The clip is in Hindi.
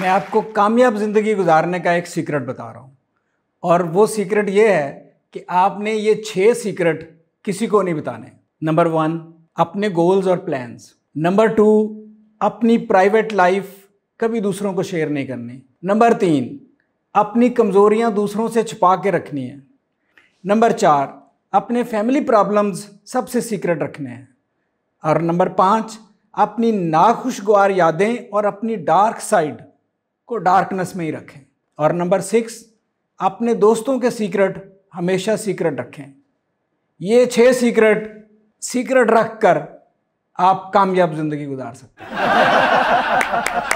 मैं आपको कामयाब ज़िंदगी गुजारने का एक सीक्रेट बता रहा हूँ और वो सीक्रेट ये है कि आपने ये छः सीक्रेट किसी को नहीं बताने नंबर वन अपने गोल्स और प्लान्स नंबर टू अपनी प्राइवेट लाइफ कभी दूसरों को शेयर नहीं करनी नंबर तीन अपनी कमज़ोरियाँ दूसरों से छिपा के रखनी है नंबर चार अपने फैमिली प्रॉब्लम्स सबसे सीक्रेट रखने हैं और नंबर पाँच अपनी नाखुशगवार यादें और अपनी डार्क साइड को डार्कनेस में ही रखें और नंबर सिक्स अपने दोस्तों के सीक्रेट हमेशा सीक्रेट रखें ये छः सीक्रेट सीक्रेट रख कर आप कामयाब ज़िंदगी गुजार सकते हैं